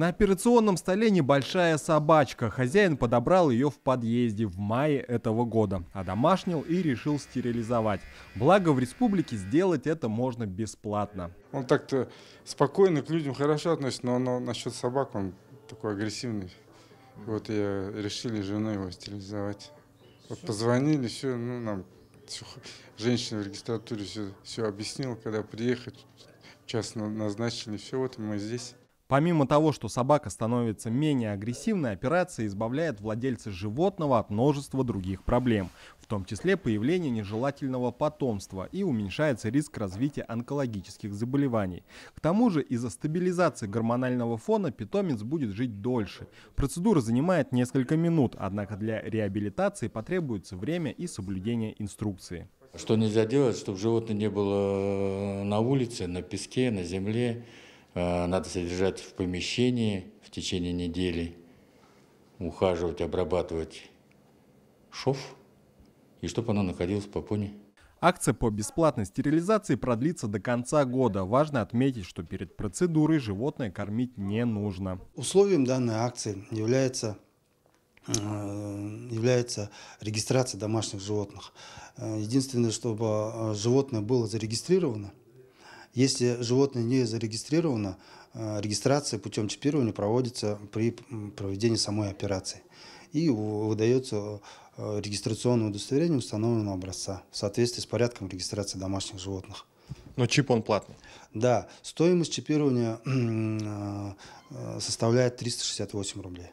На операционном столе небольшая собачка. Хозяин подобрал ее в подъезде в мае этого года, одомашнил и решил стерилизовать. Благо в республике сделать это можно бесплатно. Он так-то спокойно к людям хорошо относится, но, но насчет собак он такой агрессивный. Вот я э, решили женой его стерилизовать. Вот позвонили, все, ну, нам женщина в регистратуре все, все объяснила, когда приехать, час назначили, все, вот мы здесь. Помимо того, что собака становится менее агрессивной, операция избавляет владельца животного от множества других проблем, в том числе появление нежелательного потомства и уменьшается риск развития онкологических заболеваний. К тому же из-за стабилизации гормонального фона питомец будет жить дольше. Процедура занимает несколько минут, однако для реабилитации потребуется время и соблюдение инструкции. Что нельзя делать, чтобы животное не было на улице, на песке, на земле, Э, надо содержать в помещении в течение недели, ухаживать, обрабатывать шов, и чтобы оно находилось в попоне. Акция по бесплатной стерилизации продлится до конца года. Важно отметить, что перед процедурой животное кормить не нужно. Условием данной акции является э, является регистрация домашних животных. Э, единственное, чтобы животное было зарегистрировано, если животное не зарегистрировано, э, регистрация путем чипирования проводится при проведении самой операции. И выдается э, регистрационное удостоверение установленного образца в соответствии с порядком регистрации домашних животных. Но чип он платный. Да, стоимость чипирования э, составляет 368 рублей.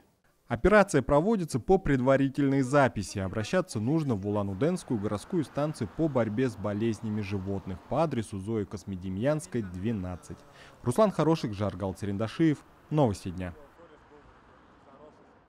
Операция проводится по предварительной записи. Обращаться нужно в Улан-Уденскую городскую станцию по борьбе с болезнями животных по адресу Зои Космедемьянской, 12. Руслан Хороших, Жаргал Церендашиев. Новости дня.